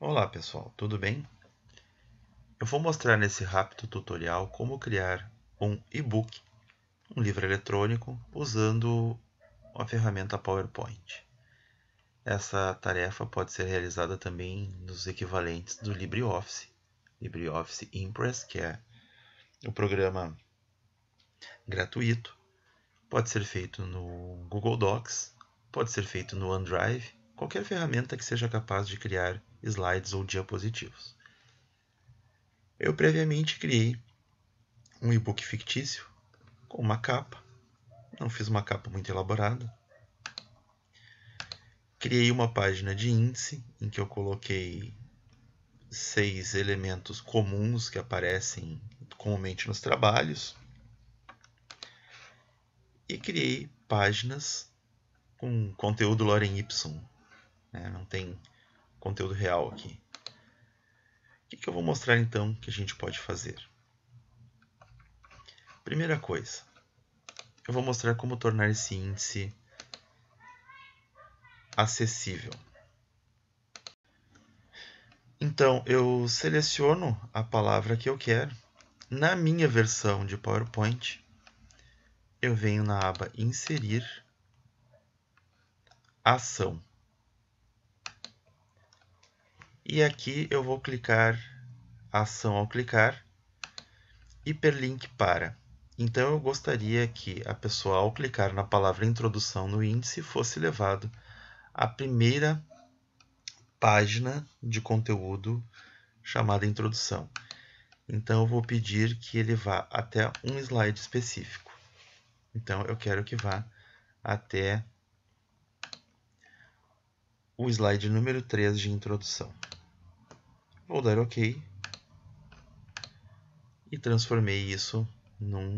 Olá pessoal, tudo bem? Eu vou mostrar nesse rápido tutorial como criar um e-book, um livro eletrônico, usando a ferramenta PowerPoint. Essa tarefa pode ser realizada também nos equivalentes do LibreOffice, LibreOffice Impress, que é o programa gratuito. Pode ser feito no Google Docs, pode ser feito no OneDrive, qualquer ferramenta que seja capaz de criar slides ou diapositivas. Eu previamente criei um e-book fictício com uma capa, não fiz uma capa muito elaborada. Criei uma página de índice em que eu coloquei seis elementos comuns que aparecem comumente nos trabalhos e criei páginas com conteúdo Loren Y. Né? Não tem conteúdo real aqui. O que, que eu vou mostrar então que a gente pode fazer? Primeira coisa, eu vou mostrar como tornar esse índice acessível. Então, eu seleciono a palavra que eu quero. Na minha versão de PowerPoint, eu venho na aba Inserir, Ação. E aqui eu vou clicar, ação ao clicar, hiperlink para. Então eu gostaria que a pessoa, ao clicar na palavra introdução no índice, fosse levado à primeira página de conteúdo chamada introdução. Então eu vou pedir que ele vá até um slide específico. Então eu quero que vá até o slide número 3 de introdução. Vou dar OK. E transformei isso num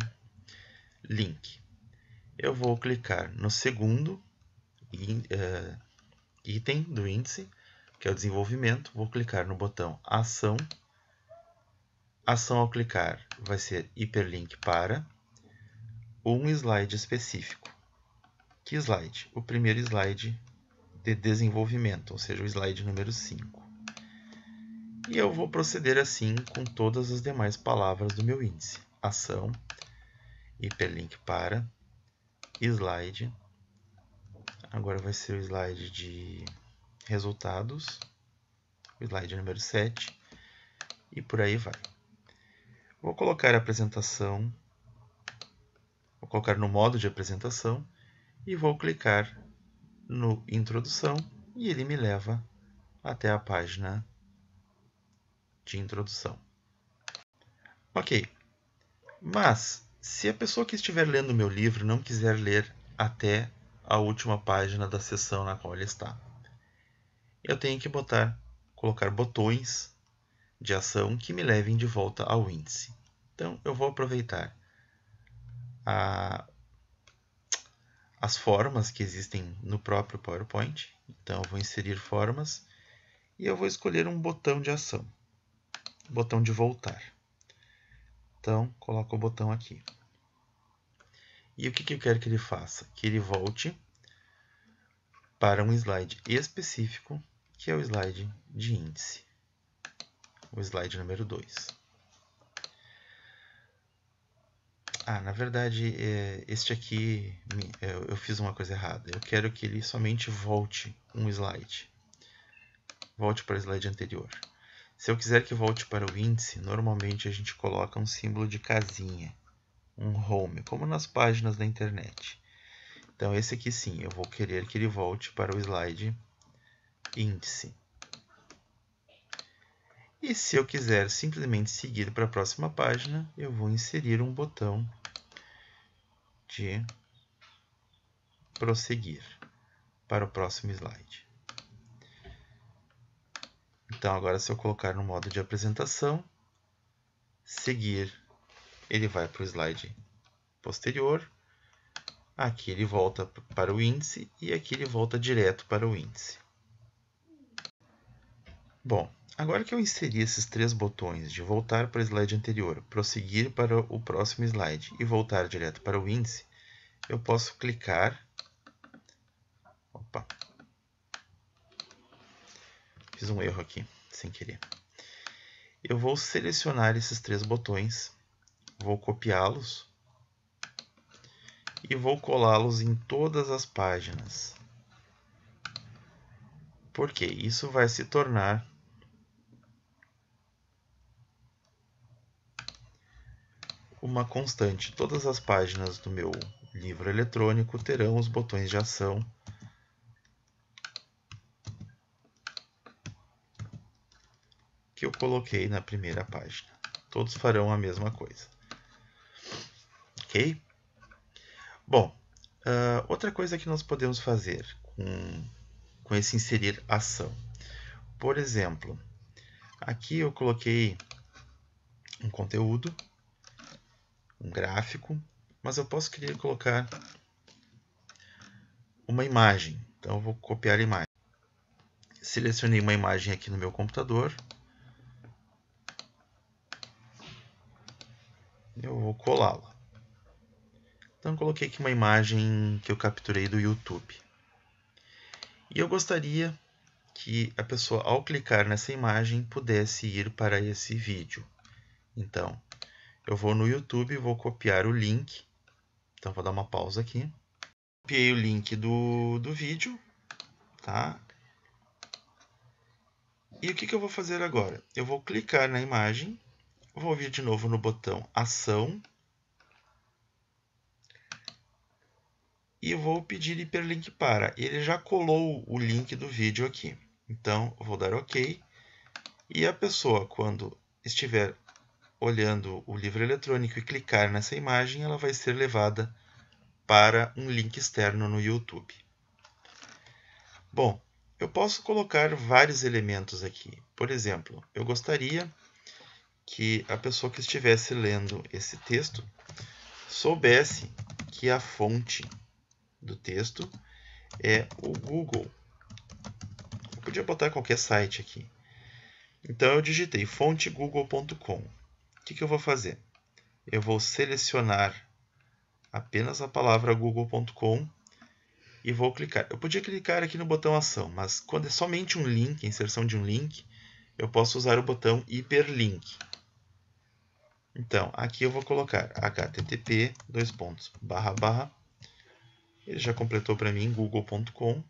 link. Eu vou clicar no segundo eh, item do índice, que é o desenvolvimento. Vou clicar no botão ação. Ação ao clicar vai ser hiperlink para um slide específico. Que slide? O primeiro slide de desenvolvimento, ou seja, o slide número 5. E eu vou proceder assim com todas as demais palavras do meu índice. Ação, hiperlink para, slide. Agora vai ser o slide de resultados, slide número 7, e por aí vai. Vou colocar a apresentação, vou colocar no modo de apresentação e vou clicar no introdução e ele me leva até a página de introdução. Ok, mas se a pessoa que estiver lendo meu livro não quiser ler até a última página da seção na qual ele está, eu tenho que botar, colocar botões de ação que me levem de volta ao índice. Então eu vou aproveitar a, as formas que existem no próprio PowerPoint. Então eu vou inserir formas e eu vou escolher um botão de ação botão de voltar. Então, coloco o botão aqui. E o que, que eu quero que ele faça? Que ele volte para um slide específico, que é o slide de índice. O slide número 2. Ah, na verdade, é, este aqui é, eu fiz uma coisa errada. Eu quero que ele somente volte um slide. Volte para o slide anterior. Se eu quiser que volte para o índice, normalmente a gente coloca um símbolo de casinha, um home, como nas páginas da internet. Então esse aqui sim, eu vou querer que ele volte para o slide índice. E se eu quiser simplesmente seguir para a próxima página, eu vou inserir um botão de prosseguir para o próximo slide. Então, agora se eu colocar no modo de apresentação, seguir, ele vai para o slide posterior, aqui ele volta para o índice e aqui ele volta direto para o índice. Bom, agora que eu inseri esses três botões de voltar para o slide anterior, prosseguir para o próximo slide e voltar direto para o índice, eu posso clicar opa, fiz um erro aqui, sem querer. Eu vou selecionar esses três botões, vou copiá-los e vou colá-los em todas as páginas. Porque isso vai se tornar uma constante. Todas as páginas do meu livro eletrônico terão os botões de ação coloquei na primeira página. Todos farão a mesma coisa. Ok? Bom, uh, outra coisa que nós podemos fazer com, com esse inserir ação. Por exemplo, aqui eu coloquei um conteúdo, um gráfico, mas eu posso querer colocar uma imagem. Então eu vou copiar a imagem. Selecionei uma imagem aqui no meu computador vou colá-la. Então coloquei aqui uma imagem que eu capturei do YouTube. E eu gostaria que a pessoa, ao clicar nessa imagem, pudesse ir para esse vídeo. Então, eu vou no YouTube, vou copiar o link. Então, vou dar uma pausa aqui. Copiei o link do, do vídeo, tá? E o que, que eu vou fazer agora? Eu vou clicar na imagem vou vir de novo no botão Ação. E vou pedir hiperlink para. Ele já colou o link do vídeo aqui. Então, vou dar OK. E a pessoa, quando estiver olhando o livro eletrônico e clicar nessa imagem, ela vai ser levada para um link externo no YouTube. Bom, eu posso colocar vários elementos aqui. Por exemplo, eu gostaria que a pessoa que estivesse lendo esse texto soubesse que a fonte do texto é o Google. Eu podia botar qualquer site aqui. Então eu digitei fontegoogle.com. O que, que eu vou fazer? Eu vou selecionar apenas a palavra google.com e vou clicar. Eu podia clicar aqui no botão ação, mas quando é somente um link, inserção de um link, eu posso usar o botão hiperlink. Então, aqui eu vou colocar http, dois pontos, barra, barra. Ele já completou para mim, google.com.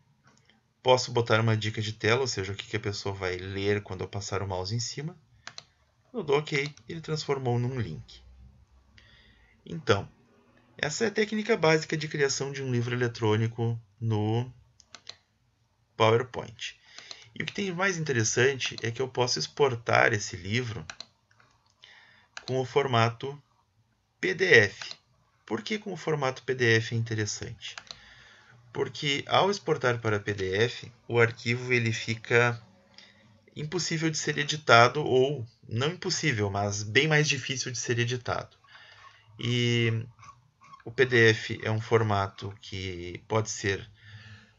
Posso botar uma dica de tela, ou seja, o que a pessoa vai ler quando eu passar o mouse em cima. Eu dou OK, ele transformou num link. Então, essa é a técnica básica de criação de um livro eletrônico no PowerPoint. E o que tem mais interessante é que eu posso exportar esse livro com o formato PDF. Por que com o formato PDF é interessante? Porque ao exportar para PDF, o arquivo ele fica impossível de ser editado ou não impossível, mas bem mais difícil de ser editado. E o PDF é um formato que pode ser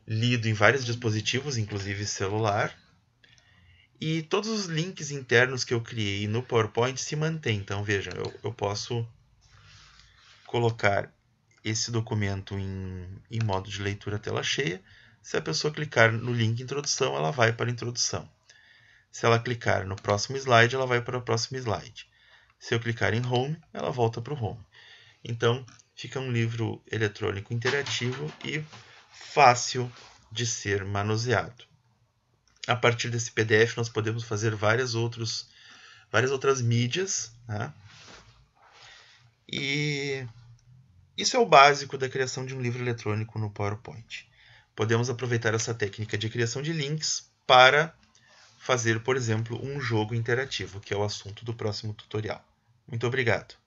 lido em vários dispositivos, inclusive celular, e todos os links internos que eu criei no PowerPoint se mantêm. Então, vejam, eu, eu posso colocar esse documento em, em modo de leitura tela cheia. Se a pessoa clicar no link introdução, ela vai para a introdução. Se ela clicar no próximo slide, ela vai para o próximo slide. Se eu clicar em home, ela volta para o home. Então, fica um livro eletrônico interativo e fácil de ser manuseado a partir desse PDF nós podemos fazer várias, outros, várias outras mídias. Né? E isso é o básico da criação de um livro eletrônico no PowerPoint. Podemos aproveitar essa técnica de criação de links para fazer, por exemplo, um jogo interativo, que é o assunto do próximo tutorial. Muito obrigado!